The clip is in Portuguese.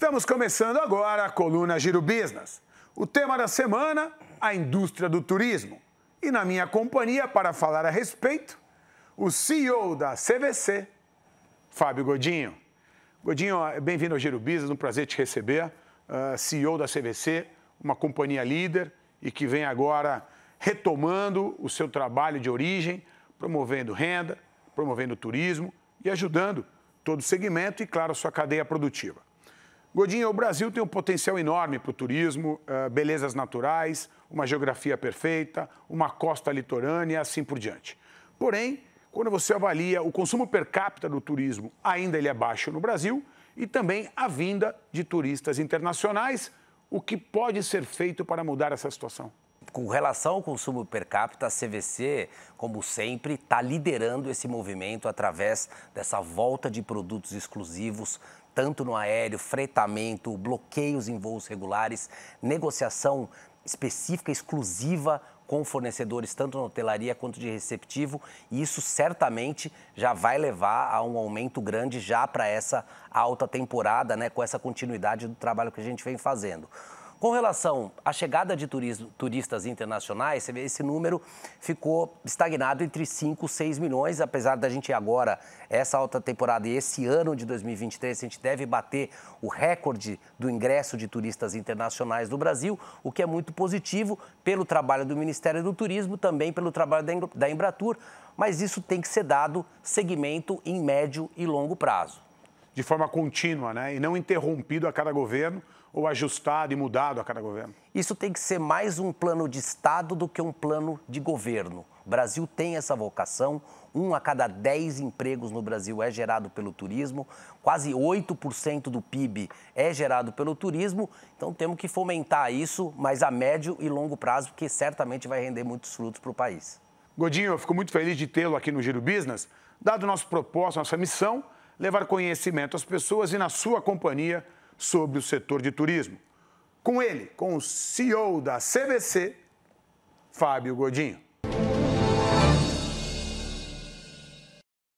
Estamos começando agora a coluna Giro Business. O tema da semana, a indústria do turismo. E na minha companhia, para falar a respeito, o CEO da CVC, Fábio Godinho. Godinho, bem-vindo ao Giro Business, um prazer te receber. Uh, ah, CEO da CVC, uma companhia líder e que vem agora retomando o seu trabalho de origem, promovendo renda, promovendo turismo e ajudando todo o segmento e, claro, sua cadeia produtiva. Godinho, o Brasil tem um potencial enorme para o turismo, eh, belezas naturais, uma geografia perfeita, uma costa litorânea, assim por diante. Porém, quando você avalia o consumo per capita do turismo, ainda ele é baixo no Brasil, e também a vinda de turistas internacionais, o que pode ser feito para mudar essa situação? com relação ao consumo per capita, a CVC, como sempre, está liderando esse movimento através dessa volta de produtos exclusivos tanto no aéreo, fretamento, bloqueios em voos regulares, negociação específica, exclusiva com fornecedores, tanto na hotelaria quanto de receptivo, e isso certamente já vai levar a um aumento grande já para essa alta temporada, né, com essa continuidade do trabalho que a gente vem fazendo. Com relação à chegada de turismo, turistas internacionais, você vê esse número ficou estagnado entre 5 e 6 milhões, apesar da gente agora, essa alta temporada e esse ano de 2023, a gente deve bater o recorde do ingresso de turistas internacionais do Brasil, o que é muito positivo pelo trabalho do Ministério do Turismo, também pelo trabalho da Embratur, mas isso tem que ser dado segmento em médio e longo prazo de forma contínua né? e não interrompido a cada governo ou ajustado e mudado a cada governo. Isso tem que ser mais um plano de Estado do que um plano de governo. O Brasil tem essa vocação. Um a cada dez empregos no Brasil é gerado pelo turismo, quase 8% do PIB é gerado pelo turismo. Então temos que fomentar isso, mas a médio e longo prazo, que certamente vai render muitos frutos para o país. Godinho, eu fico muito feliz de tê-lo aqui no Giro Business. Dado nosso propósito, nossa missão, levar conhecimento às pessoas e, na sua companhia, sobre o setor de turismo. Com ele, com o CEO da CVC, Fábio Godinho.